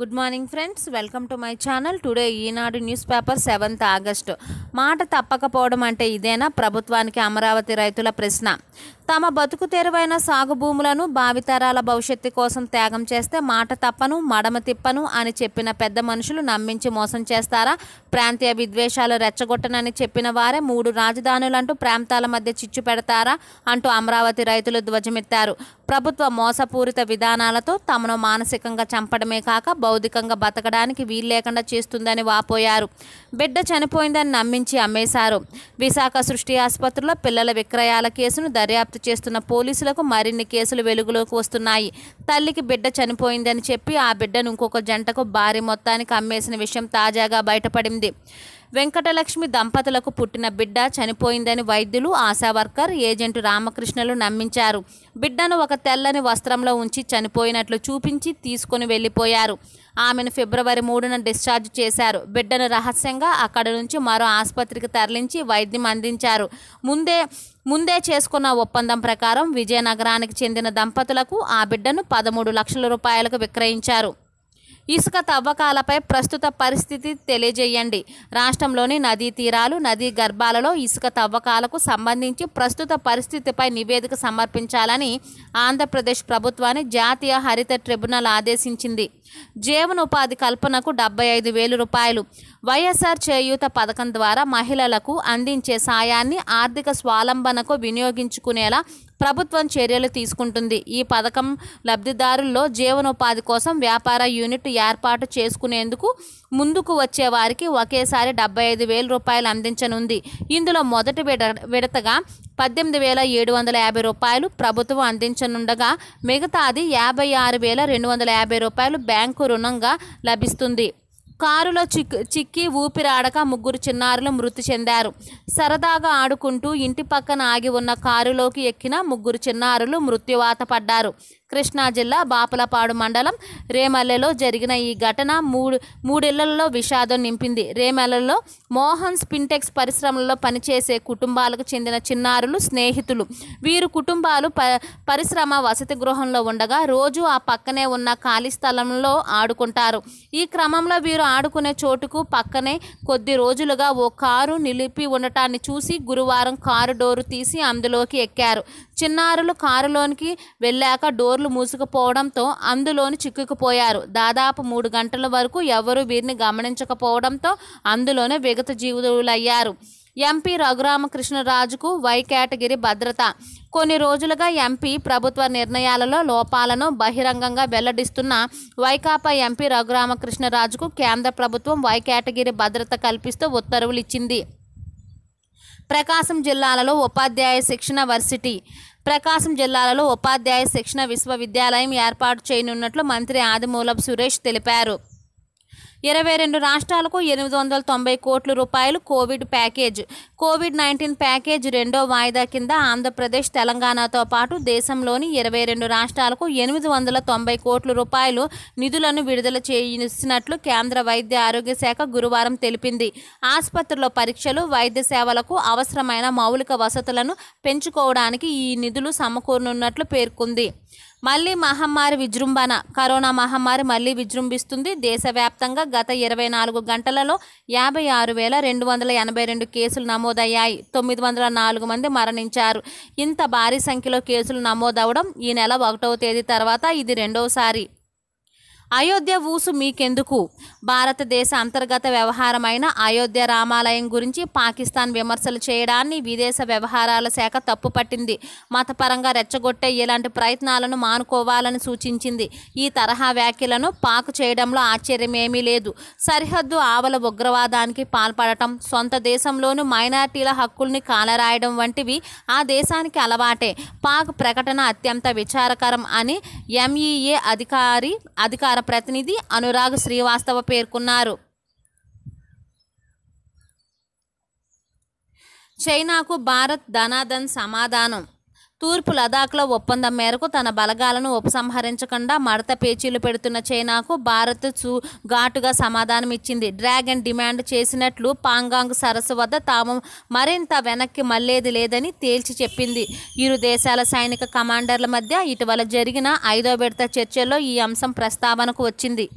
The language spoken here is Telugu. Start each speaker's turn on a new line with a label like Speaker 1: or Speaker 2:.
Speaker 1: good morning friends welcome to my channel today Eenadu newspaper seventh August మాట తప్పకపోవడం అంటే ఇదేనా ప్రభుత్వానికి అమరావతి రైతుల ప్రశ్న తమ బతుకు తెరువైన సాగు భూములను భావితరాల భవిష్యత్తు కోసం త్యాగం చేస్తే మాట తప్పను మడమ తిప్పను అని చెప్పిన పెద్ద మనుషులు నమ్మించి మోసం చేస్తారా ప్రాంతీయ విద్వేషాలు రెచ్చగొట్టనని చెప్పిన వారే మూడు రాజధానులంటూ ప్రాంతాల మధ్య చిచ్చు పెడతారా అంటూ అమరావతి రైతులు ధ్వజమెత్తారు ప్రభుత్వ మోసపూరిత విధానాలతో తమను మానసికంగా చంపడమే కాక భౌతికంగా బతకడానికి వీలు లేకుండా చేస్తుందని వాపోయారు బిడ్డ చనిపోయిందని నమ్మించి అమ్మేశారు విశాఖ సృష్టి ఆసుపత్రిలో పిల్లల విక్రయాల కేసును దర్యాప్తు చేస్తున్న పోలీసులకు మరిన్ని కేసులు వెలుగులోకి వస్తున్నాయి తల్లికి బిడ్డ చనిపోయిందని చెప్పి ఆ బిడ్డను ఇంకొక జంటకు భారీ మొత్తానికి అమ్మేసిన విషయం తాజాగా బయటపడింది వెంకటలక్ష్మి దంపతులకు పుట్టిన బిడ్డ చనిపోయిందని వైద్యులు ఆశా వర్కర్ ఏజెంటు రామకృష్ణలు నమ్మించారు బిడ్డను ఒక తెల్లని వస్త్రంలో ఉంచి చనిపోయినట్లు చూపించి తీసుకుని వెళ్ళిపోయారు ఆమెను ఫిబ్రవరి మూడున డిశ్చార్జ్ చేశారు బిడ్డను రహస్యంగా అక్కడి నుంచి మరో ఆసుపత్రికి తరలించి వైద్యం అందించారు ముందే ముందే చేసుకున్న ఒప్పందం ప్రకారం విజయనగరానికి చెందిన దంపతులకు ఆ బిడ్డను పదమూడు లక్షల రూపాయలకు విక్రయించారు ఇసుక తవ్వకాలపై ప్రస్తుత పరిస్థితి తెలియజేయండి రాష్ట్రంలోని నదీ తీరాలు నదీ గర్భాలలో ఇసుక తవ్వకాలకు సంబంధించి ప్రస్తుత పరిస్థితిపై నివేదిక సమర్పించాలని ఆంధ్రప్రదేశ్ ప్రభుత్వాన్ని జాతీయ హరిత ట్రిబ్యునల్ ఆదేశించింది జీవనోపాధి కల్పనకు డెబ్బై ఐదు వేలు రూపాయలు వైఎస్ఆర్ చేయూత పథకం ద్వారా మహిళలకు అందించే సాయాన్ని ఆర్థిక స్వాలంబనకు వినియోగించుకునేలా ప్రభుత్వం చర్యలు తీసుకుంటుంది ఈ పథకం లబ్ధిదారుల్లో జీవనోపాధి కోసం వ్యాపార యూనిట్ ఏర్పాటు చేసుకునేందుకు ముందుకు వచ్చే వారికి ఒకేసారి డెబ్బై ఐదు వేల రూపాయలు అందించనుంది ఇందులో మొదటి విడ విడతగా పద్దెనిమిది వేల ఏడు వందల యాభై రూపాయలు ప్రభుత్వం అందించనుండగా మిగతాది యాభై ఆరు వేల రెండు వందల యాభై రూపాయలు బ్యాంకు రుణంగా లభిస్తుంది కారులో చిక్ చిక్కి ఊపిరాడక ముగ్గురు చిన్నారులు మృతి చెందారు సరదాగా ఆడుకుంటూ ఇంటి పక్కన ఆగి ఉన్న కారులోకి ఎక్కిన ముగ్గురు చిన్నారులు మృత్యువాత పడ్డారు కృష్ణా జిల్లా బాపలపాడు మండలం రేమల్లెలో జరిగిన ఈ ఘటన మూడు మూడేళ్లలో విషాదం నింపింది రేమల్లెలో మోహన్ స్పింటెక్స్ పరిశ్రమలో పనిచేసే కుటుంబాలకు చెందిన చిన్నారులు స్నేహితులు వీరు కుటుంబాలు ప పరిశ్రమ వసతి గృహంలో ఉండగా రోజు ఆ పక్కనే ఉన్న ఖాళీ స్థలంలో ఆడుకుంటారు ఈ క్రమంలో వీరు ఆడుకునే చోటుకు పక్కనే కొద్ది రోజులుగా ఓ కారు నిలిపి ఉండటాన్ని చూసి గురువారం కారు డోరు తీసి అందులోకి ఎక్కారు చిన్నారులు కారులోనికి వెళ్ళాక డోర్లు మూసుకుపోవడంతో అందులోని చిక్కుకుపోయారు దాదాపు మూడు గంటల వరకు ఎవరూ వీరిని గమనించకపోవడంతో అందులోనే విగత జీవులయ్యారు ఎంపీ రఘురామకృష్ణరాజుకు వై కేటగిరి భద్రత కొన్ని రోజులుగా ఎంపీ ప్రభుత్వ నిర్ణయాలలో లోపాలను బహిరంగంగా వెల్లడిస్తున్న వైకాపా ఎంపీ రఘురామకృష్ణరాజుకు కేంద్ర ప్రభుత్వం వై కేటగిరి భద్రత కల్పిస్తూ ఉత్తర్వులు ఇచ్చింది ప్రకాశం జిల్లాలలో ఉపాధ్యాయ శిక్షణ వర్సిటీ ప్రకాశం జిల్లాలలో ఉపాధ్యాయ శిక్షణ విశ్వవిద్యాలయం ఏర్పాటు చేయనున్నట్లు మంత్రి ఆదిమూలపు సురేష్ తెలిపారు ఇరవై రెండు రాష్ట్రాలకు ఎనిమిది వందల తొంభై కోట్ల రూపాయలు Covid package Covid nineteen package రెండో వాయిదా కింద ఆంధ్రప్రదేశ్ తెలంగాణతో పాటు దేశంలోని ఇరవై రెండు రాష్ట్రాలకు ఎనిమిది వందల తొంభై కోట్ల రూపాయలు నిధులను విడుదల చేసినట్లు కేంద్ర వైద్య ఆరోగ్య శాఖ గురువారం తెలిపింది ఆసుపత్రుల పరీక్షలు వైద్య సేవలకు అవసరమైన మౌలిక వసతులను పెంచుకోవడానికి ఈ నిధులు సమకూరునున్నట్లు పేర్కొంది మళ్ళీ మహమ్మారి విజృంభణ కరోనా మహమ్మారి మళ్ళీ విజృంభిస్తుంది దేశవ్యాప్తంగా గత ఇరవై నాలుగు గంటలలో యాభై ఆరు వేల రెండు వందల ఎనభై రెండు కేసులు నమోదయ్యాయి తొమ్మిది వందల నాలుగు మంది మరణించారు ఇంత భారీ సంఖ్యలో కేసులు నమోదవడం ఈ నెల ఒకటవ తేదీ తర్వాత ఇది రెండవసారి అయోధ్య ఊసు మీకెందుకు భారతదేశ అంతర్గత వ్యవహారమైన అయోధ్య రామాలయం గురించి పాకిస్తాన్ విమర్శలు చేయడాన్ని విదేశ వ్యవహారాల శాఖ తప్పుపట్టింది మతపరంగా రెచ్చగొట్టే ఇలాంటి ప్రయత్నాలను మానుకోవాలని సూచించింది ఈ తరహా వ్యాఖ్యలను పాకు చేయడంలో ఆశ్చర్యమేమీ లేదు సరిహద్దు ఆవల ఉగ్రవాదానికి పాల్పడటం సొంత దేశంలోను మైనార్టీల హక్కుల్ని కాలరాయడం వంటివి ఆ దేశానికి అలవాటే పాక్ ప్రకటన అత్యంత విచారకరం అని ఎంఈఏ అధికారి అధికార సమాచార ప్రతినిధి అనురాగ్ శ్రీవాస్తవ పేర్కొన్నారు చైనాకు భారత్ ధనాధన్ సమాధానం తూర్పు లదాఖ్లో ఒప్పందం మేరకు తన బలగాలను ఉపసంహరించకుండా మడత పేచీలు పెడుతున్న చైనాకు భారత్ చూ ఘాటుగా సమాధానమిచ్చింది డ్రాగన్ డిమాండ్ చేసినట్లు పాంగాంగ్ సరస్సు వద్ద తాము మరింత వెనక్కి మళ్లేది లేదని తేల్చి చెప్పింది ఇరు దేశాల సైనిక కమాండర్ల మధ్య ఇటీవల జరిగిన ఐదో విడత చర్చల్లో ఈ అంశం ప్రస్తావనకు వచ్చింది